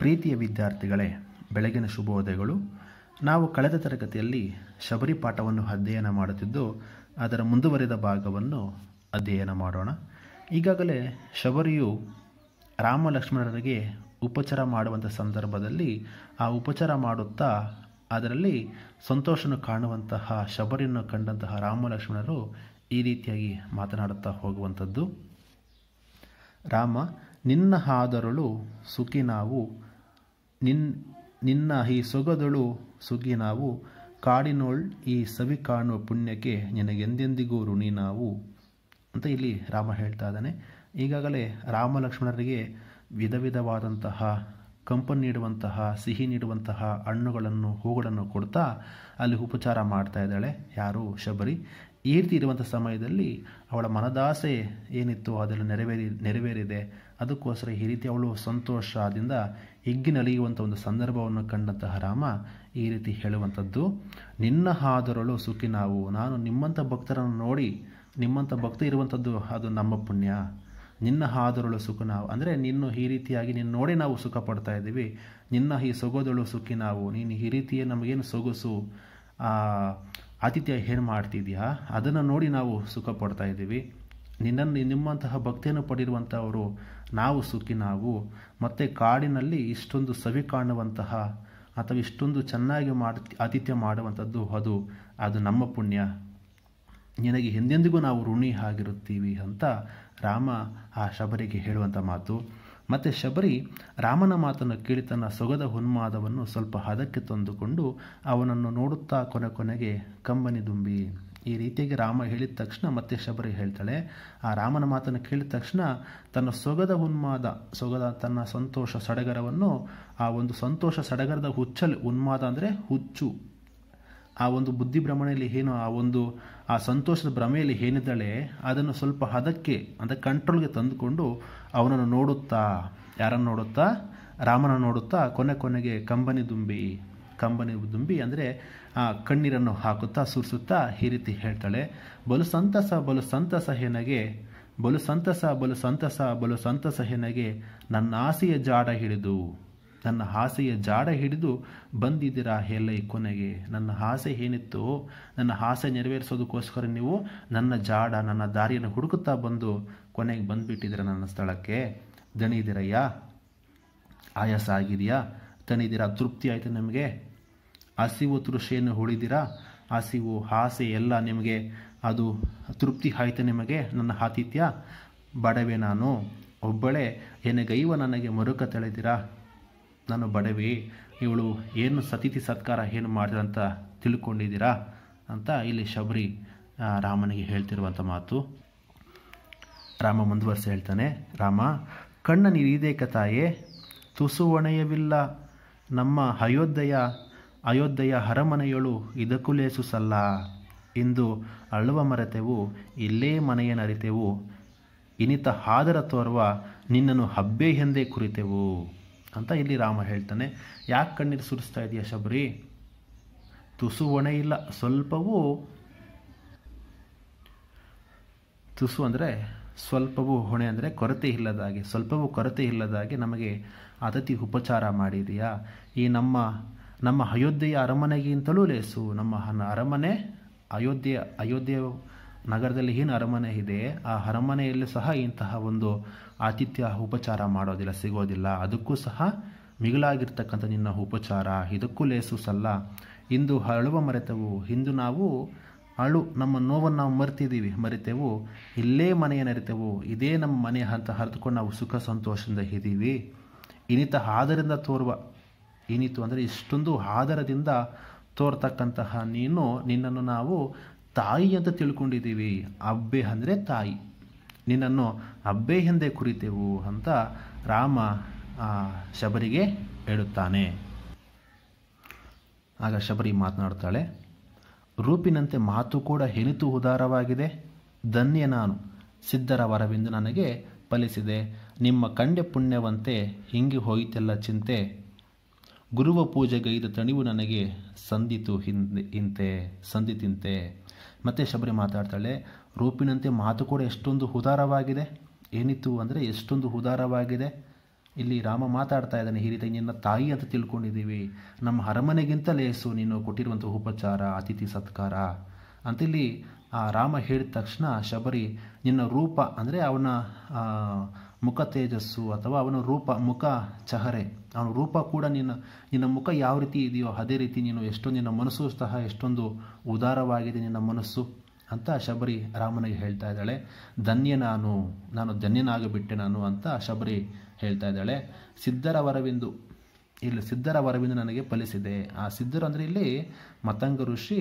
ಪ್ರೀತಿಯ ವಿದ್ಯಾರ್ಥಿಗಳೇ ಬೆಳಗಿನ ಶುಭೋದಯಗಳು ನಾವು ಕಳೆದ ತರಗತಿಯಲ್ಲಿ ಶಬರಿ ಪಾಠವನ್ನು ಅಧ್ಯಯನ ಮಾಡುತ್ತಿದ್ದು ಅದರ ಮುಂದುವರಿದ ಭಾಗವನ್ನು ಅಧ್ಯಯನ ಮಾಡೋಣ ಈಗಾಗಲೇ ಶಬರಿಯು ರಾಮ ಲಕ್ಷ್ಮಣರಿಗೆ ಉಪಚಾರ ಮಾಡುವಂಥ ಸಂದರ್ಭದಲ್ಲಿ ಆ ಉಪಚಾರ ಮಾಡುತ್ತಾ ಅದರಲ್ಲಿ ಸಂತೋಷವನ್ನು ಕಾಣುವಂತಹ ಶಬರಿಯನ್ನು ಕಂಡಂತಹ ರಾಮ ಲಕ್ಷ್ಮಣರು ಈ ರೀತಿಯಾಗಿ ಮಾತನಾಡುತ್ತಾ ಹೋಗುವಂಥದ್ದು ರಾಮ ನಿನ್ನ ಹಾದರಳು ಸುಖಿ ನಾವು ನಿನ್ ನಿನ್ನ ಈ ಸೊಗದೊಳು ಸುಗಿ ನಾವು ಕಾಡಿನೋಳ್ ಈ ಸವಿ ಕಾಣುವ ಪುಣ್ಯಕ್ಕೆ ನಿನಗೆಂದೆಂದಿಗೂ ಋಣಿ ನಾವು ಅಂತ ಇಲ್ಲಿ ರಾಮ ಹೇಳ್ತಾ ಇದ್ದಾನೆ ಈಗಾಗಲೇ ರಾಮ ಲಕ್ಷ್ಮಣರಿಗೆ ವಿಧ ವಿಧವಾದಂತಹ ಕಂಪನ್ ನೀಡುವಂತಹ ಸಿಹಿ ನೀಡುವಂತಹ ಹಣ್ಣುಗಳನ್ನು ಹೂಗಳನ್ನು ಕೊಡ್ತಾ ಅಲ್ಲಿ ಉಪಚಾರ ಮಾಡ್ತಾ ಇದ್ದಾಳೆ ಯಾರು ಶಬರಿ ಈ ರೀತಿ ಇರುವಂಥ ಸಮಯದಲ್ಲಿ ಅವಳ ಮನದಾಸೆ ಏನಿತ್ತು ಅದನ್ನು ನೆರವೇರಿ ನೆರವೇರಿದೆ ಅದಕ್ಕೋಸ್ಕರ ಈ ರೀತಿ ಅವಳು ಸಂತೋಷದಿಂದ ಹಿಗ್ಗಿನಲಿಯುವಂಥ ಒಂದು ಸಂದರ್ಭವನ್ನು ಕಂಡಂತಹ ರಾಮ ಈ ರೀತಿ ಹೇಳುವಂಥದ್ದು ನಿನ್ನ ಹಾದರಳು ಸುಖಿ ನಾವು ನಾನು ನಿಮ್ಮಂಥ ಭಕ್ತರನ್ನು ನೋಡಿ ನಿಮ್ಮಂಥ ಭಕ್ತ ಇರುವಂಥದ್ದು ಅದು ನಮ್ಮ ಪುಣ್ಯ ನಿನ್ನ ಹಾದರಳು ಸುಖ ನಾವು ಅಂದರೆ ನಿನ್ನ ಈ ರೀತಿಯಾಗಿ ನಿನ್ನ ನೋಡಿ ನಾವು ಸುಖ ಪಡ್ತಾ ಇದ್ದೀವಿ ನಿನ್ನ ಈ ಸೊಗೋದಳು ಸುಖಿ ನಾವು ನೀನು ಈ ರೀತಿಯೇ ನಮಗೇನು ಸೊಗಸು ಆತಿಥ್ಯ ಏನು ಮಾಡ್ತಿದ್ಯಾ ಅದನ್ನು ನೋಡಿ ನಾವು ಸುಖ ಪಡ್ತಾ ಇದ್ದೀವಿ ನಿನ್ನನ್ನು ನಿಮ್ಮಂತಹ ಭಕ್ತಿಯನ್ನು ಪಡಿರುವಂಥವರು ನಾವು ಸುಖಿ ನಾವು ಮತ್ತು ಕಾಡಿನಲ್ಲಿ ಇಷ್ಟೊಂದು ಸವಿ ಕಾಣುವಂತಹ ಅಥವಾ ಇಷ್ಟೊಂದು ಚೆನ್ನಾಗಿ ಮಾಡಿ ಆತಿಥ್ಯ ಮಾಡುವಂಥದ್ದು ಅದು ಅದು ನಮ್ಮ ಪುಣ್ಯ ನಿನಗೆ ಹಿಂದೆಂದಿಗೂ ನಾವು ಋಣಿ ಆಗಿರುತ್ತೀವಿ ಅಂತ ರಾಮ ಆ ಶಬರಿಗೆ ಹೇಳುವಂಥ ಮಾತು ಮತ್ತು ಶಬರಿ ರಾಮನ ಮಾತನ್ನು ಕೇಳಿ ತನ್ನ ಸೊಗದ ಹುನ್ಮಾದವನ್ನು ಸ್ವಲ್ಪ ಹದಕ್ಕೆ ತಂದುಕೊಂಡು ಅವನನ್ನು ನೋಡುತ್ತಾ ಕೊನೆ ಕೊನೆಗೆ ಕಂಬನಿ ದುಂಬಿ ಈ ರೀತಿಯಾಗಿ ರಾಮ ಹೇಳಿದ ತಕ್ಷಣ ಮತ್ತೆ ಶಬರಿ ಹೇಳ್ತಾಳೆ ಆ ರಾಮನ ಮಾತನ್ನು ಕೇಳಿದ ತಕ್ಷಣ ತನ್ನ ಸೊಗದ ಉನ್ಮಾದ ಸೊಗದ ತನ್ನ ಸಂತೋಷ ಸಡಗರವನ್ನು ಆ ಒಂದು ಸಂತೋಷ ಸಡಗರದ ಹುಚ್ಚಲ್ ಉನ್ಮಾದ ಅಂದರೆ ಹುಚ್ಚು ಆ ಒಂದು ಬುದ್ಧಿ ಭ್ರಮಣೆಯಲ್ಲಿ ಏನು ಆ ಒಂದು ಆ ಸಂತೋಷದ ಭ್ರಮೆಯಲ್ಲಿ ಏನಿದ್ದಾಳೆ ಅದನ್ನು ಸ್ವಲ್ಪ ಹದಕ್ಕೆ ಅಂದರೆ ಕಂಟ್ರೋಲ್ಗೆ ತಂದುಕೊಂಡು ಅವನನ್ನು ನೋಡುತ್ತಾ ಯಾರನ್ನು ನೋಡುತ್ತಾ ರಾಮನ ನೋಡುತ್ತಾ ಕೊನೆ ಕೊನೆಗೆ ಕಂಬನಿ ದುಂಬಿ ಕಂಬನಿ ದುಂಬಿ ಅಂದರೆ ಆ ಕಣ್ಣೀರನ್ನು ಹಾಕುತ್ತಾ ಸುರಿಸುತ್ತಾ ಈ ರೀತಿ ಹೇಳ್ತಾಳೆ ಬಲು ಸಂತಸ ಬಲು ಸಂತಸ ಹೆನಗೆ ಬಲು ಸಂತಸ ಬಲು ಸಂತಸ ಬಲು ಸಂತಸ ಹೆನಗೆ ನನ್ನ ಆಸೆಯ ಜಾಡ ಹಿಡಿದು ನನ್ನ ಹಾಸೆಯ ಜಾಡ ಹಿಡಿದು ಬಂದಿದ್ದೀರಾ ಎಲ್ಲೈ ಕೊನೆಗೆ ನನ್ನ ಆಸೆ ಏನಿತ್ತು ನನ್ನ ಆಸೆ ನೆರವೇರಿಸೋದಕ್ಕೋಸ್ಕರ ನೀವು ನನ್ನ ಜಾಡ ನನ್ನ ದಾರಿಯನ್ನು ಹುಡುಕುತ್ತಾ ಬಂದು ಕೊನೆಗೆ ಬಂದುಬಿಟ್ಟಿದ್ದೀರ ನನ್ನ ಸ್ಥಳಕ್ಕೆ ದಣಿದಿರಯ್ಯ ಆಯಾಸ ಆಗಿದೆಯಾ ತಣಿದಿರಾ ತೃಪ್ತಿ ಆಯಿತು ನಿಮಗೆ ಹಸಿವು ತೃಷೆಯನ್ನು ಉಳಿದಿರಾ ಹಸಿವು ಆಸೆ ಎಲ್ಲ ನಿಮಗೆ ಅದು ತೃಪ್ತಿ ಆಯಿತು ನಿಮಗೆ ನನ್ನ ಆತಿಥ್ಯ ಬಡವೆ ನಾನು ಒಬ್ಬಳೆ ಗೈವ ನನಗೆ ಮರುಕ ತಳೆದಿರಾ ನಾನು ಬಡವಿ ಇವಳು ಏನು ಸತಿಥಿ ಸತ್ಕಾರ ಏನು ಅಂತ ತಿಳ್ಕೊಂಡಿದ್ದೀರಾ ಅಂತ ಇಲ್ಲಿ ಶಬರಿ ರಾಮನಿಗೆ ಹೇಳ್ತಿರುವಂಥ ಮಾತು ರಾಮ ಮುಂದುವರೆಸಿ ಹೇಳ್ತಾನೆ ರಾಮ ಕಣ್ಣ ನೀರಿದೇಕ ತಾಯೇ ತುಸು ಒಣೆಯವಿಲ್ಲ ನಮ್ಮ ಅಯೋಧ್ಯೆಯ ಅಯೋಧ್ಯೆಯ ಹರಮನೆಯಳು ಇದಕ್ಕೂ ಸಲ್ಲ ಇಂದು ಅಳುವ ಮರೆತೆವು ಇಲ್ಲೇ ನರಿತೆವು ಇನಿತ ಹಾದರ ತೋರುವ ನಿನ್ನನ್ನು ಹಬ್ಬೆ ಎಂದೇ ಕುರಿತೆವು ಅಂತ ಇಲ್ಲಿ ರಾಮ ಹೇಳ್ತಾನೆ ಯಾಕೆ ಕಣ್ಣೀರು ಸುರಿಸ್ತಾ ಇದೆಯಾ ಶಬರಿ ತುಸು ಒಣೆ ಇಲ್ಲ ಸ್ವಲ್ಪವೂ ತುಸು ಅಂದರೆ ಸ್ವಲ್ಪವೂ ಹೊಣೆ ಅಂದರೆ ಕೊರತೆ ಇಲ್ಲದಾಗೆ ಸ್ವಲ್ಪವೂ ಕೊರತೆ ಇಲ್ಲದಾಗೆ ನಮಗೆ ಅತಿಥಿ ಉಪಚಾರ ಮಾಡಿದೆಯಾ ಈ ನಮ್ಮ ನಮ್ಮ ಅಯೋಧ್ಯೆಯ ಅರಮನೆಗಿಂತಲೂ ಲೇಸು ನಮ್ಮ ಅರಮನೆ ಅಯೋಧ್ಯೆ ಅಯೋಧ್ಯೆ ನಗರದಲ್ಲಿ ಏನು ಅರಮನೆ ಇದೆ ಆ ಅರಮನೆಯಲ್ಲಿ ಸಹ ಇಂತಹ ಒಂದು ಆತಿಥ್ಯ ಉಪಚಾರ ಮಾಡೋದಿಲ್ಲ ಸಿಗೋದಿಲ್ಲ ಅದಕ್ಕೂ ಸಹ ಮಿಗಿಲಾಗಿರ್ತಕ್ಕಂಥ ನಿನ್ನ ಉಪಚಾರ ಇದಕ್ಕೂ ಲೇಸು ಸಲ್ಲ ಇಂದು ಅಳುವ ಮರೆತವು ಇಂದು ನಾವು ಅಳು ನಮ್ಮ ನೋವನ್ನು ನಾವು ಮರೆತಿದ್ದೀವಿ ಮರೆತೆವು ಇಲ್ಲೇ ಮನೆಯ ನರಿತೆವು ಇದೇ ನಮ್ಮ ಮನೆ ಅಂತ ಹರಿದುಕೊಂಡು ನಾವು ಸುಖ ಸಂತೋಷದಿಂದ ಇದ್ದೀವಿ ಇನಿತ ಆದರಿಂದ ತೋರುವ ಇನಿತು ಅಂದರೆ ಇಷ್ಟೊಂದು ಆದರದಿಂದ ತೋರ್ತಕ್ಕಂತಹ ನೀನು ನಿನ್ನನ್ನು ನಾವು ತಾಯಿ ಅಂತ ತಿಳ್ಕೊಂಡಿದ್ದೀವಿ ಅಬ್ಬೆ ಅಂದರೆ ತಾಯಿ ನಿನ್ನನ್ನು ಅಬ್ಬೆ ಎಂದೇ ಕುರಿತೆವು ಅಂತ ರಾಮ ಶಬರಿಗೆ ಹೇಳುತ್ತಾನೆ ಆಗ ಶಬರಿ ಮಾತನಾಡ್ತಾಳೆ ರೂಪಿನಂತೆ ಮಾತು ಕೂಡ ಹೆನಿತು ಉದಾರವಾಗಿದೆ ಧನ್ಯ ನಾನು ಸಿದ್ಧರ ವರವೆಂದು ನನಗೆ ಫಲಿಸಿದೆ ನಿಮ್ಮ ಕಂಡೆ ಪುಣ್ಯವಂತೆ ಹಿಂಗೆ ಹೋಯಿತೆಲ್ಲ ಚಿಂತೆ ಗುರುವ ಪೂಜೆಗೈದ ತಣಿವು ನನಗೆ ಸಂದಿತು ಹಿಂದೆ ಇಂತೆ ಸಂದಿತಿಂತೆ ಮತ್ತು ಶಬರಿ ಮಾತಾಡ್ತಾಳೆ ರೂಪಿನಂತೆ ಮಾತು ಕೂಡ ಎಷ್ಟೊಂದು ಉದಾರವಾಗಿದೆ ಏನಿತ್ತು ಅಂದರೆ ಎಷ್ಟೊಂದು ಉದಾರವಾಗಿದೆ ಇಲ್ಲಿ ರಾಮ ಮಾತಾಡ್ತಾ ಇದ್ದಾನೆ ಈ ರೀತಿ ನಿನ್ನ ತಾಯಿ ಅಂತ ತಿಳ್ಕೊಂಡಿದ್ದೀವಿ ನಮ್ಮ ಅರಮನೆಗಿಂತ ಲೇಸು ನೀನು ಕೊಟ್ಟಿರುವಂಥ ಉಪಚಾರ ಅತಿಥಿ ಸತ್ಕಾರ ಅಂತಿಲ್ಲಿ ಆ ರಾಮ ಹೇಳಿದ ತಕ್ಷಣ ಶಬರಿ ನಿನ್ನ ರೂಪ ಅಂದರೆ ಅವನ ಮುಖ ತೇಜಸ್ಸು ಅಥವಾ ಅವನ ರೂಪ ಮುಖ ಚಹರೆ ಅವನ ರೂಪ ಕೂಡ ನಿನ್ನ ನಿನ್ನ ಮುಖ ಯಾವ ರೀತಿ ಇದೆಯೋ ಅದೇ ರೀತಿ ನೀನು ಎಷ್ಟೊಂದು ನಿನ್ನ ಮನಸ್ಸು ಸಹ ಎಷ್ಟೊಂದು ಉದಾರವಾಗಿದೆ ನಿನ್ನ ಮನಸ್ಸು ಅಂತ ಶಬರಿ ರಾಮನಿಗೆ ಹೇಳ್ತಾ ಇದ್ದಾಳೆ ಧನ್ಯ ನಾನು ನಾನು ಧನ್ಯನಾಗಿಬಿಟ್ಟೆ ನಾನು ಅಂತ ಶಬರಿ ಹೇಳ್ತಾ ಇದ್ದಾಳೆ ಸಿದ್ಧರ ವರವಿಂದು ಇಲ್ಲಿ ಸಿದ್ಧರ ವರವೆಂದು ನನಗೆ ಫಲಿಸಿದೆ ಆ ಸಿದ್ಧರು ಅಂದರೆ ಇಲ್ಲಿ ಮತಂಗ ಋಷಿ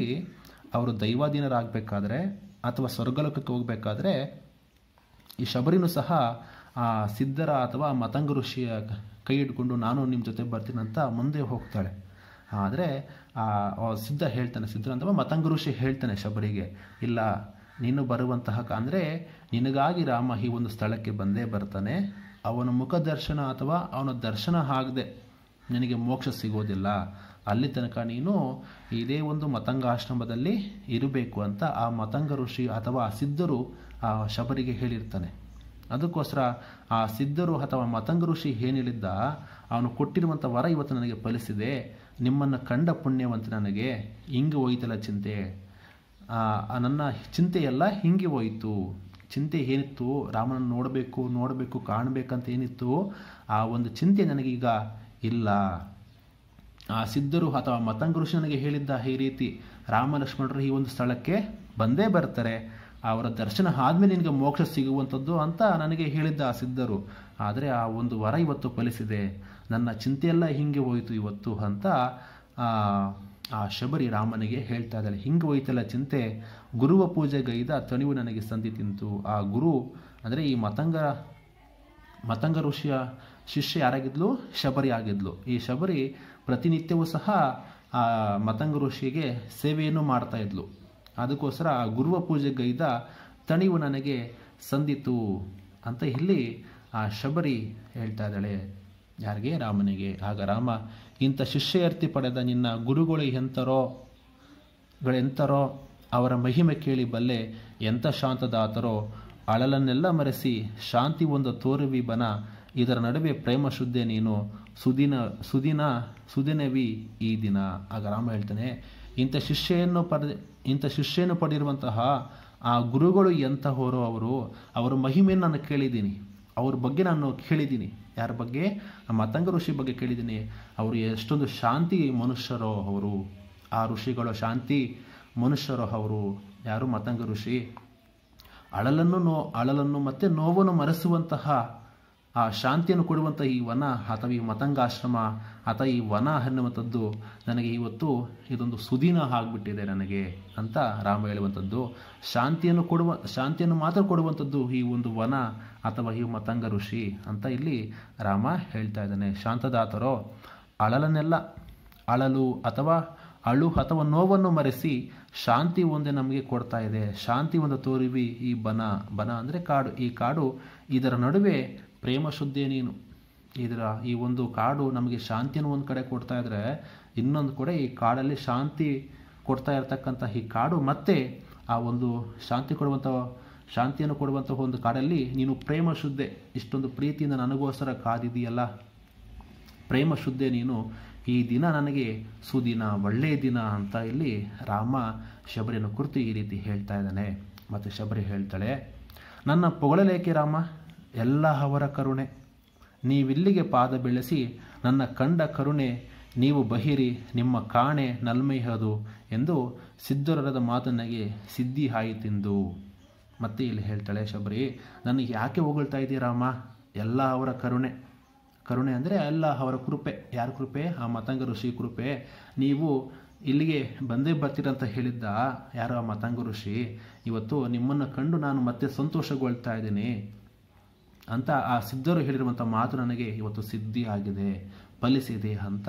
ಅವರು ದೈವಾಧೀನರಾಗಬೇಕಾದ್ರೆ ಅಥವಾ ಸ್ವರ್ಗಲೋಕಕ್ಕೆ ಹೋಗಬೇಕಾದ್ರೆ ಈ ಶಬರಿನೂ ಸಹ ಆ ಸಿದ್ಧರ ಅಥವಾ ಮತಂಗ ಋಷಿಯ ಕೈ ಹಿಡ್ಕೊಂಡು ನಾನು ನಿಮ್ಮ ಜೊತೆ ಬರ್ತೀನಂತ ಮುಂದೆ ಹೋಗ್ತಾಳೆ ಆದರೆ ಸಿದ್ಧ ಹೇಳ್ತಾನೆ ಸಿದ್ಧರ ಅಥವಾ ಮತಂಗ ಋಷಿ ಹೇಳ್ತಾನೆ ಶಬರಿಗೆ ಇಲ್ಲ ನೀನು ಬರುವಂತಹ ಅಂದರೆ ನಿನಗಾಗಿ ರಾಮ ಈ ಒಂದು ಸ್ಥಳಕ್ಕೆ ಬಂದೇ ಬರ್ತಾನೆ ಅವನ ಮುಖ ದರ್ಶನ ಅಥವಾ ಅವನ ದರ್ಶನ ಆಗದೆ ನಿನಗೆ ಮೋಕ್ಷ ಸಿಗೋದಿಲ್ಲ ಅಲ್ಲಿ ತನಕ ನೀನು ಇದೇ ಒಂದು ಮತಂಗಾಶ್ರಮದಲ್ಲಿ ಇರಬೇಕು ಅಂತ ಆ ಮತಂಗ ಋಷಿ ಅಥವಾ ಸಿದ್ಧರು ಆ ಶಬರಿಗೆ ಹೇಳಿರ್ತಾನೆ ಅದಕ್ಕೋಸ್ಕರ ಆ ಸಿದ್ಧರು ಅಥವಾ ಮತಂಗ ಋಷಿ ಏನಿಳಿದ್ದ ಅವನು ಕೊಟ್ಟಿರುವಂಥ ವರ ಇವತ್ತು ನನಗೆ ಫಲಿಸಿದೆ ನಿಮ್ಮನ್ನು ಕಂಡ ಪುಣ್ಯವಂತ ನನಗೆ ಹಿಂಗೆ ಹೋಯ್ತಲ್ಲ ಚಿಂತೆ ನನ್ನ ಚಿಂತೆ ಎಲ್ಲ ಹಿಂಗೆ ಹೋಯಿತು ಚಿಂತೆ ಏನಿತ್ತು ರಾಮನನ್ನು ನೋಡಬೇಕು ನೋಡಬೇಕು ಕಾಣಬೇಕಂತ ಏನಿತ್ತು ಆ ಒಂದು ಚಿಂತೆ ನನಗೀಗ ಇಲ್ಲ ಆ ಸಿದ್ಧರು ಅಥವಾ ಮತಂಗ ಋಷಿ ನನಗೆ ಹೇಳಿದ್ದ ಈ ರೀತಿ ರಾಮ ಲಕ್ಷ್ಮಣರು ಈ ಒಂದು ಸ್ಥಳಕ್ಕೆ ಬಂದೇ ಬರ್ತಾರೆ ಅವರ ದರ್ಶನ ಆದಮೇಲೆ ನಿನಗೆ ಮೋಕ್ಷ ಸಿಗುವಂಥದ್ದು ಅಂತ ನನಗೆ ಹೇಳಿದ್ದ ಆ ಸಿದ್ಧರು ಆದರೆ ಆ ಒಂದು ವರ ಇವತ್ತು ಫಲಿಸಿದೆ ನನ್ನ ಚಿಂತೆಯೆಲ್ಲ ಹಿಂಗೆ ಹೋಯಿತು ಇವತ್ತು ಅಂತ ಆ ಶಬರಿ ರಾಮನಿಗೆ ಹೇಳ್ತಾ ಇದ್ದಾಳೆ ಹಿಂಗೆ ಹೋಯ್ತಲ್ಲ ಚಿಂತೆ ಗುರುವ ಪೂಜೆಗೈದ ತಣಿವು ನನಗೆ ಸಂದಿ ತಿಂತು ಆ ಗುರು ಅಂದರೆ ಈ ಮತಂಗ ಮತಂಗ ಋಷಿಯ ಶಿಷ್ಯ ಯಾರಾಗಿದ್ಲು ಶಬರಿ ಆಗಿದ್ಲು ಈ ಶಬರಿ ಪ್ರತಿನಿತ್ಯವೂ ಸಹ ಆ ಮತಂಗ ಋಷಿಗೆ ಸೇವೆಯನ್ನು ಮಾಡ್ತಾ ಇದ್ಲು ಅದಕ್ಕೋಸ್ಕರ ಆ ಗುರುವ ಪೂಜೆಗೈದ ತಣಿವು ನನಗೆ ಸಂದಿತು ಅಂತ ಇಲ್ಲಿ ಆ ಶಬರಿ ಹೇಳ್ತಾ ಇದ್ದಾಳೆ ಯಾರಿಗೆ ರಾಮನಿಗೆ ಆಗ ರಾಮ ಇಂಥ ಶಿಷ್ಯಾರ್ಥಿ ಪಡೆದ ನಿನ್ನ ಗುರುಗಳು ಎಂಥರೋ ಗಳೆಂತರೋ ಅವರ ಮಹಿಮೆ ಕೇಳಿ ಬಲ್ಲೆ ಎಂಥ ಶಾಂತದಾತರೋ ಅಳಲನ್ನೆಲ್ಲ ಮರೆಸಿ ಶಾಂತಿ ಒಂದು ತೋರುವಿ ಬನ ಇದರ ನಡುವೆ ಪ್ರೇಮ ಶುದ್ಧೆ ನೀನು ಸುದಿನ ಸುದಿನ ಸುದಿನವಿ ಈ ದಿನ ಆಗ ರಾಮ ಹೇಳ್ತಾನೆ ಇಂಥ ಶಿಷ್ಯೆಯನ್ನು ಪಡೆ ಇಂಥ ಶಿಷ್ಯನ ಪಡೆಯಿರುವಂತಹ ಆ ಗುರುಗಳು ಎಂತಹವರು ಅವರು ಅವರ ಮಹಿಮೆಯನ್ನು ನಾನು ಕೇಳಿದ್ದೀನಿ ಅವ್ರ ಬಗ್ಗೆ ನಾನು ಕೇಳಿದ್ದೀನಿ ಯಾರ ಬಗ್ಗೆ ನಮ್ಮ ಅತಂಗ ಋಷಿ ಬಗ್ಗೆ ಕೇಳಿದ್ದೀನಿ ಅವರು ಎಷ್ಟೊಂದು ಶಾಂತಿ ಮನುಷ್ಯರೋ ಅವರು ಆ ಋಷಿಗಳು ಶಾಂತಿ ಮನುಷ್ಯರೋ ಅವರು ಯಾರು ಮತಂಗ ಋಷಿ ಅಳಲನ್ನು ನೋ ಅಳಲನ್ನು ಮತ್ತು ನೋವನ್ನು ಮರೆಸುವಂತಹ ಆ ಶಾಂತಿಯನ್ನು ಕೊಡುವಂಥ ಈ ವನ ಅಥವಾ ಈ ಮತಂಗಾಶ್ರಮ ಅಥವಾ ಈ ವನ ಅನ್ನುವಂಥದ್ದು ನನಗೆ ಇವತ್ತು ಇದೊಂದು ಸುದೀನ ಆಗಿಬಿಟ್ಟಿದೆ ನನಗೆ ಅಂತ ರಾಮ ಹೇಳುವಂಥದ್ದು ಶಾಂತಿಯನ್ನು ಕೊಡುವ ಶಾಂತಿಯನ್ನು ಮಾತ್ರ ಕೊಡುವಂಥದ್ದು ಈ ಒಂದು ವನ ಅಥವಾ ಈ ಮತಂಗ ಋಷಿ ಅಂತ ಇಲ್ಲಿ ರಾಮ ಹೇಳ್ತಾ ಇದ್ದಾನೆ ಶಾಂತದಾತರೋ ಅಳಲನ್ನೆಲ್ಲ ಅಳಲು ಅಥವಾ ಅಳು ಅಥವಾ ನೋವನ್ನು ಮರೆಸಿ ಶಾಂತಿ ಒಂದೇ ನಮಗೆ ಕೊಡ್ತಾ ಇದೆ ಶಾಂತಿ ಒಂದು ತೋರಿವಿ ಈ ಬನ ಬನ ಅಂದರೆ ಕಾಡು ಈ ಕಾಡು ಇದರ ನಡುವೆ ಪ್ರೇಮ ಶುದ್ಧಿ ನೀನು ಇದರ ಈ ಒಂದು ಕಾಡು ನಮಗೆ ಶಾಂತಿಯನ್ನು ಒಂದು ಕಡೆ ಕೊಡ್ತಾ ಇದ್ರೆ ಇನ್ನೊಂದು ಕಡೆ ಈ ಕಾಡಲ್ಲಿ ಶಾಂತಿ ಕೊಡ್ತಾ ಇರತಕ್ಕಂಥ ಈ ಕಾಡು ಮತ್ತೆ ಆ ಒಂದು ಶಾಂತಿ ಕೊಡುವಂಥ ಶಾಂತಿಯನ್ನು ಕೊಡುವಂಥ ಒಂದು ಕಾಡಲ್ಲಿ ನೀನು ಪ್ರೇಮ ಶುದ್ಧೆ ಇಷ್ಟೊಂದು ಪ್ರೀತಿಯಿಂದ ನನಗೋಸ್ಕರ ಕಾದಿದೆಯಲ್ಲ ಪ್ರೇಮ ಶುದ್ಧೆ ನೀನು ಈ ದಿನ ನನಗೆ ಸುದಿನ ಒಳ್ಳೆಯ ದಿನ ಅಂತ ಇಲ್ಲಿ ರಾಮ ಶಬರಿಯನ್ನು ಕುರಿತು ಈ ರೀತಿ ಹೇಳ್ತಾ ಇದ್ದಾನೆ ಮತ್ತು ಶಬರಿ ಹೇಳ್ತಾಳೆ ನನ್ನ ಪೊಗಳಲೇಕೆ ರಾಮ ಎಲ್ಲ ಅವರ ಕರುಣೆ ನೀವಿಲ್ಲಿಗೆ ಪಾದ ಬೆಳೆಸಿ ನನ್ನ ಕಂಡ ಕರುಣೆ ನೀವು ಬಹಿರಿ ನಿಮ್ಮ ಕಾಣೆ ನಲ್ಮೈಹದು ಎಂದು ಸಿದ್ಧರರದ ಮಾತನಿಗೆ ಸಿದ್ಧಿ ಆಯಿತೆಂದು ಮತ್ತೆ ಇಲ್ಲಿ ಹೇಳ್ತಾಳೆ ಶಬರಿ ನನಗೆ ಯಾಕೆ ಹೊಗಳ್ತಾ ಇದ್ದೀರಾಮ ಎಲ್ಲ ಅವರ ಕರುಣೆ ಕರುಣೆ ಅಂದರೆ ಎಲ್ಲ ಅವರ ಕೃಪೆ ಯಾರ ಕೃಪೆ ಆ ಮತಂಗ ಋಷಿ ಕೃಪೆ ನೀವು ಇಲ್ಲಿಗೆ ಬಂದೇ ಬರ್ತೀರಂತ ಹೇಳಿದ್ದ ಯಾರೋ ಆ ಮತಂಗ ಋಷಿ ಇವತ್ತು ನಿಮ್ಮನ್ನು ಕಂಡು ನಾನು ಮತ್ತೆ ಸಂತೋಷಗೊಳ್ತಾ ಇದ್ದೀನಿ ಅಂತ ಆ ಸಿದ್ಧರು ಹೇಳಿರುವಂಥ ಮಾತು ನನಗೆ ಇವತ್ತು ಸಿದ್ಧಿ ಆಗಿದೆ ಫಲಿಸಿದೆ ಅಂತ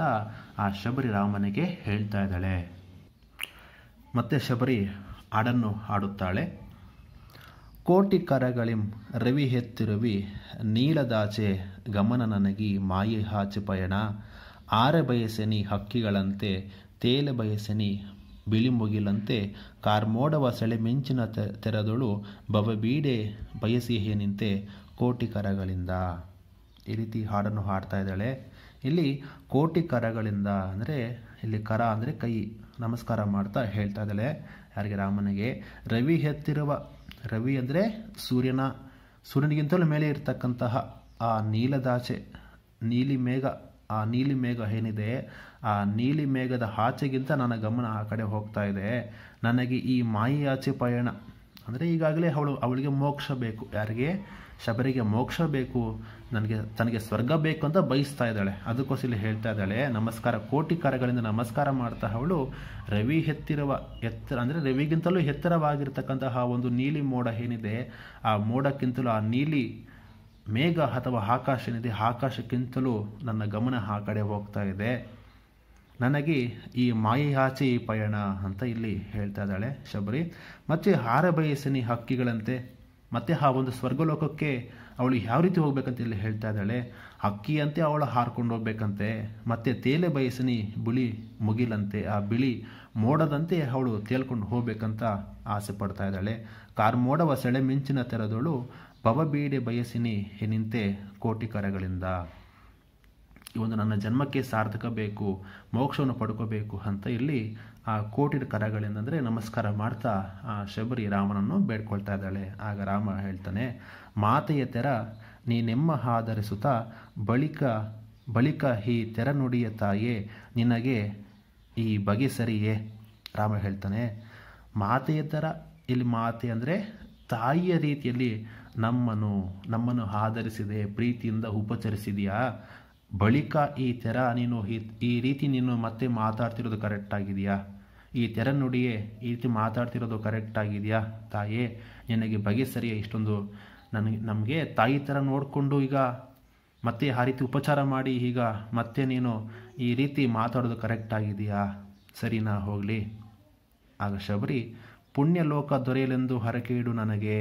ಆ ಶಬರಿ ರಾಮನಿಗೆ ಹೇಳ್ತಾ ಇದ್ದಾಳೆ ಮತ್ತೆ ಶಬರಿ ಹಾಡನ್ನು ಹಾಡುತ್ತಾಳೆ ಕೋಟಿ ಕರಗಳಿಂ ರವಿ ಹೆತ್ತಿರುವಿ ನೀಳದಾಚೆ ಗಮನ ನನಗಿ ಮಾಯಿ ಹಾಚೆ ಪಯಣ ಆರೆ ಬಯಸೆನಿ ಹಕ್ಕಿಗಳಂತೆ ತೇಲೆ ಬಯಸನಿ ಮುಗಿಲಂತೆ ಕಾರ್ಮೋಡವ ತೆರೆದಳು ತೆರೆದೊಳು ಬೀಡೆ ಬಯಸಿಹೇನಿಂತೆ ಕೋಟಿ ಕರಗಳಿಂದ ಈ ರೀತಿ ಹಾಡನ್ನು ಹಾಡ್ತಾ ಇದ್ದಾಳೆ ಇಲ್ಲಿ ಕೋಟಿ ಕರಗಳಿಂದ ಅಂದರೆ ಇಲ್ಲಿ ಕರ ಅಂದರೆ ಕೈ ನಮಸ್ಕಾರ ಮಾಡ್ತಾ ಹೇಳ್ತಾ ಇದ್ದಾಳೆ ಯಾರಿಗೆ ರಾಮನಿಗೆ ರವಿ ಹೆತ್ತಿರುವ ರವಿ ಅಂದರೆ ಸೂರ್ಯನ ಸೂರ್ಯನಿಗಿಂತಲೂ ಮೇಲೆ ಇರತಕ್ಕಂತಹ ಆ ನೀಲದಾಚೆ ನೀಲಿ ಮೇಘ ಆ ನೀಲಿ ಮೇಘ ಏನಿದೆ ಆ ನೀಲಿ ಮೇಘದ ಆಚೆಗಿಂತ ನನ್ನ ಗಮನ ಆ ಕಡೆ ಹೋಗ್ತಾ ಇದೆ ನನಗೆ ಈ ಮಾಯಿ ಆಚೆ ಪಯಣ ಅಂದರೆ ಈಗಾಗಲೇ ಅವಳು ಅವಳಿಗೆ ಮೋಕ್ಷ ಬೇಕು ಯಾರಿಗೆ ಶಬರಿಗೆ ಮೋಕ್ಷ ಬೇಕು ನನಗೆ ತನಗೆ ಸ್ವರ್ಗ ಬೇಕು ಅಂತ ಬಯಸ್ತಾ ಇದ್ದಾಳೆ ಅದಕ್ಕೋಸ್ಕರ ಹೇಳ್ತಾ ಇದ್ದಾಳೆ ನಮಸ್ಕಾರ ಕೋಟಿ ಕರಗಳಿಂದ ನಮಸ್ಕಾರ ಮಾಡ್ತಾ ಅವಳು ರವಿ ಎತ್ತಿರುವ ಎತ್ತರ ಅಂದರೆ ರವಿಗಿಂತಲೂ ಎತ್ತರವಾಗಿರ್ತಕ್ಕಂತಹ ಒಂದು ನೀಲಿ ಮೋಡ ಏನಿದೆ ಆ ಮೋಡಕ್ಕಿಂತಲೂ ಆ ನೀಲಿ ಮೇಘ ಅಥವಾ ಆಕಾಶ ಏನಿದೆ ಆಕಾಶಕ್ಕಿಂತಲೂ ನನ್ನ ಗಮನ ಆ ಕಡೆ ಹೋಗ್ತಾ ಇದೆ ನನಗೆ ಈ ಮಾಯಿಹಾಚಿ ಪಯಣ ಅಂತ ಇಲ್ಲಿ ಹೇಳ್ತಾ ಇದ್ದಾಳೆ ಶಬರಿ ಮತ್ತೆ ಹಾರ ಬಯಸಿನಿ ಹಕ್ಕಿಗಳಂತೆ ಮತ್ತೆ ಆ ಒಂದು ಸ್ವರ್ಗಲೋಕಕ್ಕೆ ಅವಳು ಯಾವ ರೀತಿ ಹೋಗ್ಬೇಕಂತ ಇಲ್ಲಿ ಹೇಳ್ತಾ ಇದ್ದಾಳೆ ಅಕ್ಕಿಯಂತೆ ಅವಳು ಹಾರ್ಕೊಂಡು ಹೋಗ್ಬೇಕಂತೆ ಮತ್ತೆ ತೇಲೆ ಬಯಸಿನಿ ಬಿಳಿ ಮುಗಿಲಂತೆ ಆ ಬಿಳಿ ಮೋಡದಂತೆ ಅವಳು ತೇಲ್ಕೊಂಡು ಹೋಗ್ಬೇಕಂತ ಆಸೆ ಪಡ್ತಾ ಇದ್ದಾಳೆ ಕಾರ್ಮೋಡವ ಮಿಂಚಿನ ಪವ ಭವಬೀಡೆ ಬಯಸಿನಿ ನಿಂತೆ ಕೋಟಿ ಕರಗಳಿಂದ ಈ ಒಂದು ನನ್ನ ಜನ್ಮಕ್ಕೆ ಸಾರ್ಥಕ ಬೇಕು ಮೋಕ್ಷವನ್ನು ಪಡ್ಕೋಬೇಕು ಅಂತ ಇಲ್ಲಿ ಆ ಕೋಟಿನ ಕರಗಳೆಂದರೆ ನಮಸ್ಕಾರ ಮಾಡ್ತಾ ಆ ಶಬರಿ ರಾಮನನ್ನು ಬೇಡ್ಕೊಳ್ತಾ ಇದ್ದಾಳೆ ಆಗ ರಾಮ ಹೇಳ್ತಾನೆ ಮಾತೆಯ ತೆರ ನೆಮ್ಮ ಆಧರಿಸುತ್ತ ಬಳಿಕ ಬಳಿಕ ಈ ತೆರ ನುಡಿಯ ತಾಯೇ ನಿನಗೆ ಈ ಬಗೆ ಸರಿಯೇ ರಾಮ ಹೇಳ್ತಾನೆ ಮಾತೆಯ ತೆರ ಇಲ್ಲಿ ಮಾತೆ ಅಂದರೆ ತಾಯಿಯ ರೀತಿಯಲ್ಲಿ ನಮ್ಮನ್ನು ನಮ್ಮನ್ನು ಆಧರಿಸಿದೆ ಪ್ರೀತಿಯಿಂದ ಉಪಚರಿಸಿದೆಯಾ ಬಳಿಕ ಈ ತೆರ ನೀನು ಈ ರೀತಿ ನೀನು ಮತ್ತೆ ಮಾತಾಡ್ತಿರೋದು ಕರೆಕ್ಟ್ ಆಗಿದೆಯಾ ಈ ತೆರ ನುಡಿಯೇ ಈ ರೀತಿ ಮಾತಾಡ್ತಿರೋದು ಕರೆಕ್ಟ್ ಆಗಿದೆಯಾ ತಾಯೇ ನಿನಗೆ ಬಗೆ ಸರಿಯ ಇಷ್ಟೊಂದು ನನಗೆ ನಮಗೆ ತಾಯಿ ಥರ ನೋಡಿಕೊಂಡು ಈಗ ಮತ್ತೆ ಆ ರೀತಿ ಉಪಚಾರ ಮಾಡಿ ಈಗ ಮತ್ತೆ ನೀನು ಈ ರೀತಿ ಮಾತಾಡೋದು ಕರೆಕ್ಟ್ ಆಗಿದೆಯಾ ಸರಿನಾ ಹೋಗಲಿ ಆಗ ಶಬರಿ ಪುಣ್ಯ ಲೋಕ ದೊರೆಯಲೆಂದು ಹರಕೆ ಇಡು ನನಗೆ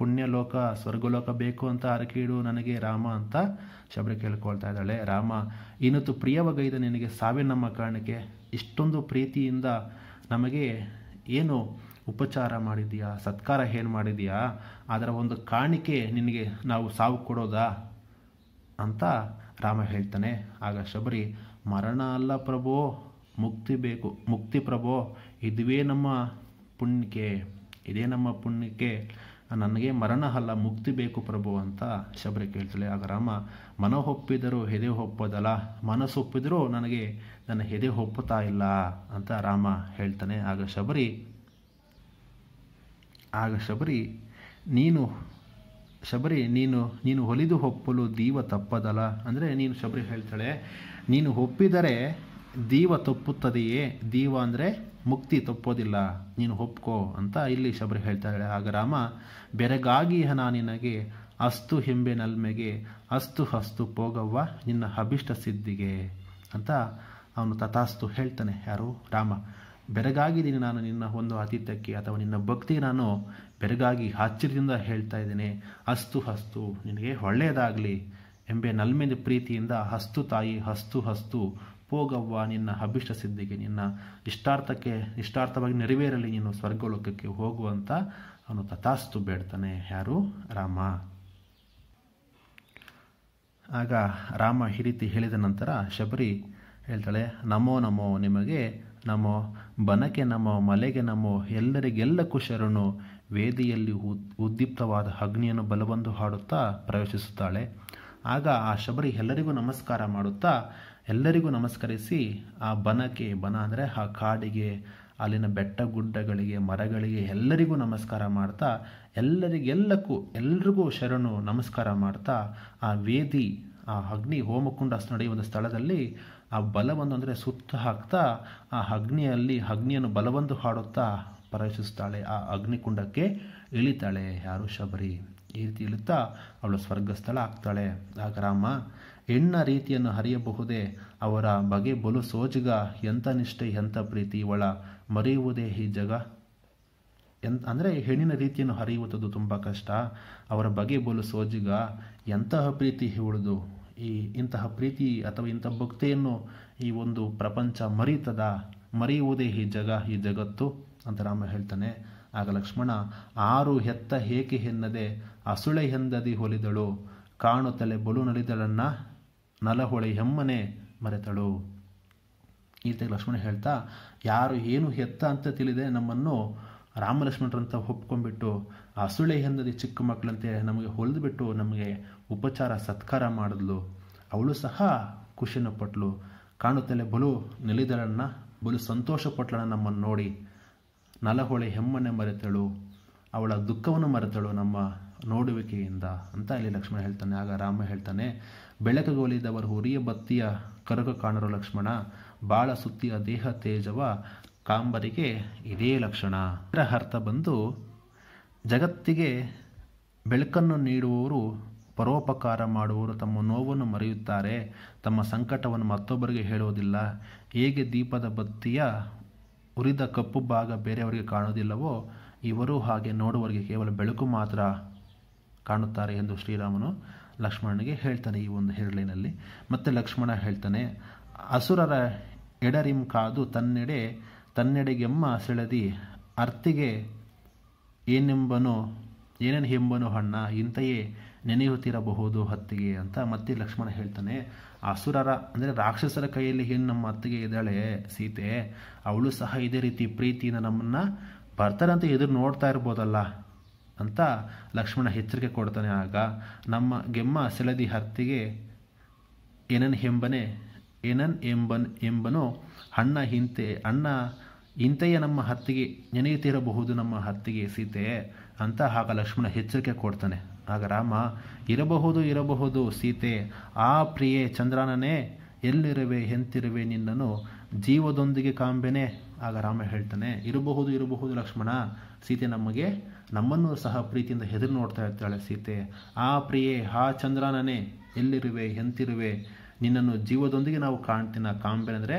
ಪುಣ್ಯಲೋಕ ಸ್ವರ್ಗಲೋಕ ಬೇಕು ಅಂತ ಅರಕೀಡು ನನಗೆ ರಾಮ ಅಂತ ಶಬರಿ ಕೇಳ್ಕೊಳ್ತಾ ಇದ್ದಾಳೆ ರಾಮ ಇನ್ನತ್ತು ಪ್ರಿಯವಗೈದ ನಿನಗೆ ಸಾವೇ ನಮ್ಮ ಕಾರಣಕ್ಕೆ ಇಷ್ಟೊಂದು ಪ್ರೀತಿಯಿಂದ ನಮಗೆ ಏನು ಉಪಚಾರ ಮಾಡಿದೀಯಾ ಸತ್ಕಾರ ಏನು ಮಾಡಿದೀಯಾ ಅದರ ಒಂದು ಕಾಣಿಕೆ ನಿನಗೆ ನಾವು ಸಾವು ಕೊಡೋದಾ ಅಂತ ರಾಮ ಹೇಳ್ತಾನೆ ಆಗ ಶಬರಿ ಮರಣ ಅಲ್ಲ ಪ್ರಭೋ ಮುಕ್ತಿ ಬೇಕು ಮುಕ್ತಿ ಪ್ರಭೋ ಇದುವೇ ನಮ್ಮ ಪುಣ್ಯಕ್ಕೆ ಇದೇ ನಮ್ಮ ಪುಣ್ಯಕ್ಕೆ ನನಗೆ ಮರಣ ಅಲ್ಲ ಮುಕ್ತಿ ಬೇಕು ಪ್ರಭು ಅಂತ ಶಬರಿ ಕೇಳ್ತಾಳೆ ಆಗ ರಾಮ ಒಪ್ಪಿದರೂ ಹೆದೆ ಒಪ್ಪೋದಲ್ಲ ಮನಸ್ಸೊಪ್ಪಿದರೂ ನನಗೆ ನನ್ನ ಹೆದೆ ಒಪ್ಪುತ್ತಾ ಇಲ್ಲ ಅಂತ ರಾಮ ಹೇಳ್ತಾನೆ ಆಗ ಶಬರಿ ಆಗ ಶಬರಿ ನೀನು ಶಬರಿ ನೀನು ನೀನು ಹೊಲಿದು ಒಪ್ಪಲು ದೀವ ತಪ್ಪದಲ್ಲ ಅಂದರೆ ನೀನು ಶಬರಿ ಹೇಳ್ತಾಳೆ ನೀನು ಒಪ್ಪಿದರೆ ದೀವ ತಪ್ಪುತ್ತದೆಯೇ ದೀವ ಅಂದರೆ ಮುಕ್ತಿ ತಪ್ಪೋದಿಲ್ಲ ನೀನು ಒಪ್ಕೋ ಅಂತ ಇಲ್ಲಿ ಶಬರಿ ಹೇಳ್ತಾಳೆ ಆಗ ರಾಮ ಬೆರಗಾಗಿ ನಿನಗೆ ಅಸ್ತು ಹೆಂಬೆ ನಲ್ಮೆಗೆ ಅಸ್ತು ಹಸ್ತು ಪೋಗವ್ವ ನಿನ್ನ ಅಭಿಷ್ಟ ಸಿದ್ಧಿಗೆ ಅಂತ ಅವನು ತಥಾಸ್ತು ಹೇಳ್ತಾನೆ ಯಾರು ರಾಮ ಬೆರಗಾಗಿದ್ದೀನಿ ನಾನು ನಿನ್ನ ಒಂದು ಆತಿಥ್ಯಕ್ಕೆ ಅಥವಾ ನಿನ್ನ ಭಕ್ತಿ ನಾನು ಬೆರಗಾಗಿ ಆಶ್ಚರ್ಯದಿಂದ ಹೇಳ್ತಾ ಇದ್ದೇನೆ ಅಸ್ತು ಹಸ್ತು ನಿನಗೆ ಒಳ್ಳೆಯದಾಗಲಿ ಎಂಬೆ ನಲ್ಮೆದ ಪ್ರೀತಿಯಿಂದ ಹಸ್ತು ತಾಯಿ ಹಸ್ತು ಹಸ್ತು ಹೋಗವ್ವ ನಿನ್ನ ಅಭಿಷ್ಟ ಸಿದ್ಧಿಗೆ ನಿನ್ನ ಇಷ್ಟಾರ್ಥಕ್ಕೆ ಇಷ್ಟಾರ್ಥವಾಗಿ ನೆರವೇರಲಿ ನೀನು ಸ್ವರ್ಗಲೋಕಕ್ಕೆ ಹೋಗುವಂತ ಅವನು ತಥಾಸ್ತು ಬೇಡ್ತಾನೆ ಯಾರು ರಾಮ ಆಗ ರಾಮ ಈ ರೀತಿ ಹೇಳಿದ ನಂತರ ಶಬರಿ ಹೇಳ್ತಾಳೆ ನಮೋ ನಮೋ ನಿಮಗೆ ನಮೋ ಬನಕ್ಕೆ ನಮೋ ಮಲೆಗೆ ನಮೋ ಎಲ್ಲರಿಗೆಲ್ಲ ಕುಶರನು ವೇದಿಯಲ್ಲಿ ಉದ್ದೀಪ್ತವಾದ ಅಗ್ನಿಯನ್ನು ಬಲಬಂದು ಹಾಡುತ್ತಾ ಪ್ರವೇಶಿಸುತ್ತಾಳೆ ಆಗ ಆ ಶಬರಿ ಎಲ್ಲರಿಗೂ ನಮಸ್ಕಾರ ಮಾಡುತ್ತಾ ಎಲ್ಲರಿಗೂ ನಮಸ್ಕರಿಸಿ ಆ ಬನಕ್ಕೆ ಬನ ಅಂದರೆ ಆ ಕಾಡಿಗೆ ಅಲ್ಲಿನ ಬೆಟ್ಟ ಗುಡ್ಡಗಳಿಗೆ ಮರಗಳಿಗೆ ಎಲ್ಲರಿಗೂ ನಮಸ್ಕಾರ ಮಾಡ್ತಾ ಎಲ್ಲರಿಗೆಲ್ಲಕ್ಕೂ ಎಲ್ರಿಗೂ ಶರಣು ನಮಸ್ಕಾರ ಮಾಡ್ತಾ ಆ ವೇದಿ ಆ ಅಗ್ನಿ ಹೋಮಕುಂಡ ನಡೆಯುವ ಒಂದು ಸ್ಥಳದಲ್ಲಿ ಆ ಬಲವನ್ನು ಅಂದರೆ ಸುತ್ತ ಹಾಕ್ತಾ ಆ ಅಗ್ನಿಯಲ್ಲಿ ಅಗ್ನಿಯನ್ನು ಬಲವಂದು ಹಾಡುತ್ತಾ ಪ್ರವೇಶಿಸ್ತಾಳೆ ಆ ಅಗ್ನಿಕುಂಡಕ್ಕೆ ಇಳಿತಾಳೆ ಯಾರು ಶಬರಿ ಈ ರೀತಿ ಇಳುತ್ತಾ ಅವಳು ಸ್ವರ್ಗಸ್ಥಳ ಆಗ್ತಾಳೆ ಆಗ ರಾಮ ಹೆಣ್ಣ ರೀತಿಯನ್ನು ಹರಿಯಬಹುದೇ ಅವರ ಬಗೆ ಬಲು ಸೋಜಿಗ ಎಂಥ ನಿಷ್ಠೆ ಎಂಥ ಪ್ರೀತಿ ಇವಳ ಮರೆಯುವುದೇ ಈ ಜಗ ಎನ್ ಅಂದರೆ ಹೆಣ್ಣಿನ ರೀತಿಯನ್ನು ಹರಿಯುವುದು ತುಂಬ ಕಷ್ಟ ಅವರ ಬಗೆ ಬಲು ಸೋಜಿಗ ಎಂತಹ ಪ್ರೀತಿ ಉಳಿದು ಈ ಇಂತಹ ಪ್ರೀತಿ ಅಥವಾ ಇಂಥ ಭಕ್ತಿಯನ್ನು ಈ ಒಂದು ಪ್ರಪಂಚ ಮರೀತದ ಮರೆಯುವುದೇ ಈ ಜಗ ಈ ಜಗತ್ತು ಅಂತ ರಾಮ ಹೇಳ್ತಾನೆ ಆಗ ಲಕ್ಷ್ಮಣ ಆರು ಹೆತ್ತ ಹೇಕೆ ಹೆನ್ನದೆ ಅಸುಳೆ ಹೆಂದದಿ ಹೊಲಿದಳು ಕಾಣು ತಲೆ ಬಲು ನಲಿದಳನ್ನ ನಲಹೊಳೆ ಹೆಮ್ಮನೆ ಮರೆತಳು ಈ ರೀತಿ ಲಕ್ಷ್ಮಣ ಹೇಳ್ತಾ ಯಾರು ಏನು ಹೆತ್ತ ಅಂತ ತಿಳಿದೆ ನಮ್ಮನ್ನು ರಾಮಲಕ್ಷ್ಮಣರಂತ ಒಪ್ಕೊಂಡ್ಬಿಟ್ಟು ಅಸುಳೆ ಹೆಂದದಿ ಚಿಕ್ಕ ಮಕ್ಕಳಂತೆ ನಮಗೆ ಹೊಲಿದ್ಬಿಟ್ಟು ನಮಗೆ ಉಪಚಾರ ಸತ್ಕಾರ ಮಾಡಿದ್ಲು ಅವಳು ಸಹ ಖುಷಿನ ಪಟ್ಲು ಕಾಣುತ್ತಲೇ ಬಲು ನಲಿದಳನ್ನ ಬಲು ಸಂತೋಷ ನಮ್ಮನ್ನು ನೋಡಿ ನಲಹೊಳೆ ಹೆಮ್ಮನೆ ಮರೆತಳು ಅವಳ ದುಃಖವನ್ನು ಮರೆತಳು ನಮ್ಮ ನೋಡುವಿಕೆಯಿಂದ ಅಂತ ಇಲ್ಲಿ ಲಕ್ಷ್ಮಣ ಹೇಳ್ತಾನೆ ಆಗ ರಾಮ ಹೇಳ್ತಾನೆ ಬೆಳಕಗೊಲಿದವರು ಹುರಿಯ ಬತ್ತಿಯ ಕರಗ ಕಾಣರು ಲಕ್ಷ್ಮಣ ಬಾಳ ಸುತ್ತಿಯ ದೇಹ ತೇಜವ ಕಾಂಬರಿಗೆ ಇದೇ ಲಕ್ಷಣ ಇದರ ಅರ್ಥ ಬಂದು ಜಗತ್ತಿಗೆ ಬೆಳಕನ್ನು ನೀಡುವವರು ಪರೋಪಕಾರ ಮಾಡುವವರು ತಮ್ಮ ನೋವನ್ನು ಮರೆಯುತ್ತಾರೆ ತಮ್ಮ ಸಂಕಟವನ್ನು ಮತ್ತೊಬ್ಬರಿಗೆ ಹೇಳುವುದಿಲ್ಲ ಹೇಗೆ ದೀಪದ ಬತ್ತಿಯ ಉರಿದ ಕಪ್ಪು ಭಾಗ ಬೇರೆಯವರಿಗೆ ಕಾಣುವುದಿಲ್ಲವೋ ಇವರೂ ಹಾಗೆ ನೋಡುವವರಿಗೆ ಕೇವಲ ಬೆಳಕು ಮಾತ್ರ ಕಾಣುತ್ತಾರೆ ಎಂದು ಶ್ರೀರಾಮನು ಲಕ್ಷ್ಮಣನಿಗೆ ಹೇಳ್ತಾನೆ ಈ ಒಂದು ಹೆರಳಿನಲ್ಲಿ ಮತ್ತೆ ಲಕ್ಷ್ಮಣ ಹೇಳ್ತಾನೆ ಅಸುರರ ಎಡರಿಂ ಕಾದು ತನ್ನೆಡೆ ತನ್ನೆಡೆಗೆಮ್ಮ ಸೆಳೆದಿ ಅರ್ತಿಗೆ ಏನೆಂಬನು ಏನೇನು ಎಂಬನು ಹಣ್ಣ ಇಂತೆಯೇ ನೆನೆಯುತ್ತಿರಬಹುದು ಹತ್ತಿಗೆ ಅಂತ ಮತ್ತೆ ಲಕ್ಷ್ಮಣ ಹೇಳ್ತಾನೆ ಅಸುರರ ಅಂದರೆ ರಾಕ್ಷಸರ ಕೈಯಲ್ಲಿ ಏನು ನಮ್ಮ ಅತ್ತಿಗೆ ಇದ್ದಾಳೆ ಸೀತೆ ಅವಳು ಸಹ ಇದೇ ರೀತಿ ಪ್ರೀತಿಯಿಂದ ನಮ್ಮನ್ನು ಬರ್ತಾರಂತ ಎದುರು ನೋಡ್ತಾ ಇರ್ಬೋದಲ್ಲ ಅಂತ ಲಕ್ಷ್ಮಣ ಎಚ್ಚರಿಕೆ ಕೊಡ್ತಾನೆ ಆಗ ನಮ್ಮ ಗೆಮ್ಮ ಸೆಳದಿ ಹತ್ತಿಗೆ ಏನನ್ ಹೆಂಬನೆ ಏನನ್ ಎಂಬನ್ ಎಂಬನು ಅಣ್ಣ ಹಿಂತೆ ಅಣ್ಣ ಇಂತೆಯೇ ನಮ್ಮ ಹತ್ತಿಗೆ ನೆನೆಯುತ್ತಿರಬಹುದು ನಮ್ಮ ಹತ್ತಿಗೆ ಸೀತೆ ಅಂತ ಆಗ ಲಕ್ಷ್ಮಣ ಎಚ್ಚರಿಕೆ ಕೊಡ್ತಾನೆ ಆಗ ರಾಮ ಇರಬಹುದು ಇರಬಹುದು ಸೀತೆ ಆ ಪ್ರಿಯೆ ಚಂದ್ರನೇ ಎಲ್ಲಿರುವೆ ಎಂತಿರುವೆ ನಿನ್ನನು ಜೀವದೊಂದಿಗೆ ಕಾಂಬೆನೆ ಆಗ ರಾಮ ಹೇಳ್ತಾನೆ ಇರಬಹುದು ಇರಬಹುದು ಲಕ್ಷ್ಮಣ ಸೀತೆ ನಮಗೆ ನಮ್ಮನ್ನು ಸಹ ಪ್ರೀತಿಯಿಂದ ಹೆದರು ನೋಡ್ತಾ ಇರ್ತಾಳೆ ಸೀತೆ ಆ ಪ್ರಿಯೆ ಆ ಚಂದ್ರನೇ ಎಲ್ಲಿರುವೆ ಎಂತಿರುವೆ ನಿನ್ನನ್ನು ಜೀವದೊಂದಿಗೆ ನಾವು ಕಾಣ್ತೀನ ಕಾಂಬೆ ಅಂದರೆ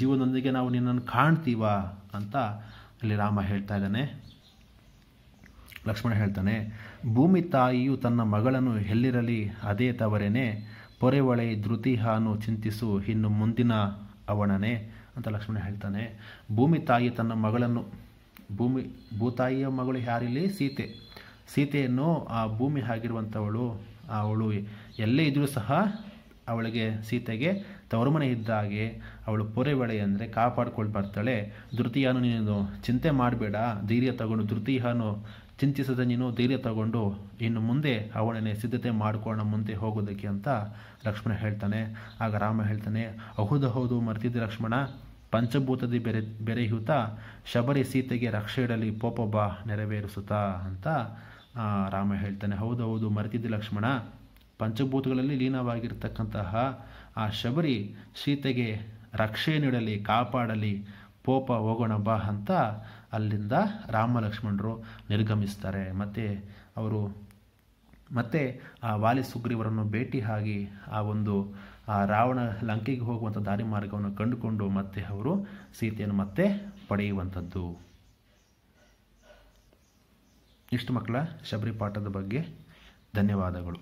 ಜೀವದೊಂದಿಗೆ ನಾವು ನಿನ್ನನ್ನು ಕಾಣ್ತೀವ ಅಂತ ಅಲ್ಲಿ ರಾಮ ಹೇಳ್ತಾ ಇದ್ದಾನೆ ಲಕ್ಷ್ಮಣ ಹೇಳ್ತಾನೆ ಭೂಮಿ ತಾಯಿಯು ತನ್ನ ಮಗಳನ್ನು ಎಲ್ಲಿರಲಿ ಅದೇ ತವರೇನೆ ಪೊರೆ ಒಳೆ ಧೃತಿಹಾನು ಚಿಂತಿಸು ಇನ್ನು ಮುಂದಿನ ಅವಣನೆ ಅಂತ ಲಕ್ಷ್ಮಣ ಹೇಳ್ತಾನೆ ಭೂಮಿ ತಾಯಿ ತನ್ನ ಮಗಳನ್ನು ಭೂಮಿ ಭೂತಾಯಿಯ ಮಗಳು ಯಾರಿಲ್ಲಿ ಸೀತೆ ಸೀತೆಯನ್ನು ಆ ಭೂಮಿ ಆಗಿರುವಂಥವಳು ಅವಳು ಎಲ್ಲೇ ಇದ್ದರೂ ಸಹ ಅವಳಿಗೆ ಸೀತೆಗೆ ತವರುಮನೆ ಇದ್ದ ಹಾಗೆ ಅವಳು ಪೊರೆ ಒಳೆ ಅಂದರೆ ಕಾಪಾಡ್ಕೊಂಡು ಬರ್ತಾಳೆ ಧೃತೀಯನು ನೀನು ಚಿಂತೆ ಮಾಡಬೇಡ ಧೈರ್ಯ ತಗೊಂಡು ಧೃತೀಯನು ಚಿಂತಿಸದೆ ನೀನು ಧೈರ್ಯ ತಗೊಂಡು ಇನ್ನು ಮುಂದೆ ಅವಳನ್ನೇ ಸಿದ್ಧತೆ ಮಾಡಿಕೊಳ್ಳೋಣ ಮುಂದೆ ಹೋಗೋದಕ್ಕೆ ಅಂತ ಲಕ್ಷ್ಮಣ ಹೇಳ್ತಾನೆ ಆಗ ರಾಮ ಹೇಳ್ತಾನೆ ಹೌದು ಹೌದು ಮರ್ತಿದ್ದೆ ಲಕ್ಷ್ಮಣ ಪಂಚಭೂತದಿ ಬೆರೆ ಬೆರೆಯೂತ ಶಬರಿ ಸೀತೆಗೆ ರಕ್ಷೆ ಇಡಲಿ ಪೋಪೊಬ್ಬ ನೆರವೇರಿಸುತ್ತಾ ಅಂತ ರಾಮ ಹೇಳ್ತಾನೆ ಹೌದು ಹೌದು ಮರೆತಿದ್ದ ಲಕ್ಷ್ಮಣ ಪಂಚಭೂತಗಳಲ್ಲಿ ಲೀನವಾಗಿರ್ತಕ್ಕಂತಹ ಆ ಶಬರಿ ಸೀತೆಗೆ ರಕ್ಷೆ ನೀಡಲಿ ಕಾಪಾಡಲಿ ಪೋಪ ಹೋಗೋಣ ಬಾ ಅಂತ ಅಲ್ಲಿಂದ ರಾಮ ಲಕ್ಷ್ಮಣರು ನಿರ್ಗಮಿಸ್ತಾರೆ ಮತ್ತು ಅವರು ಮತ್ತೆ ಆ ವಾಲಿ ಸುಗ್ರೀವರನ್ನು ಭೇಟಿ ಆಗಿ ಆ ಒಂದು ಆ ರಾವಣ ಲಂಕೆಗೆ ಹೋಗುವಂಥ ದಾರಿ ಮಾರ್ಗವನ್ನು ಕಂಡುಕೊಂಡು ಮತ್ತೆ ಅವರು ಸೀತೆಯನ್ನು ಮತ್ತೆ ಪಡೆಯುವಂಥದ್ದು ಇಷ್ಟು ಮಕ್ಕಳ ಶಬರಿ ಪಾಠದ ಬಗ್ಗೆ ಧನ್ಯವಾದಗಳು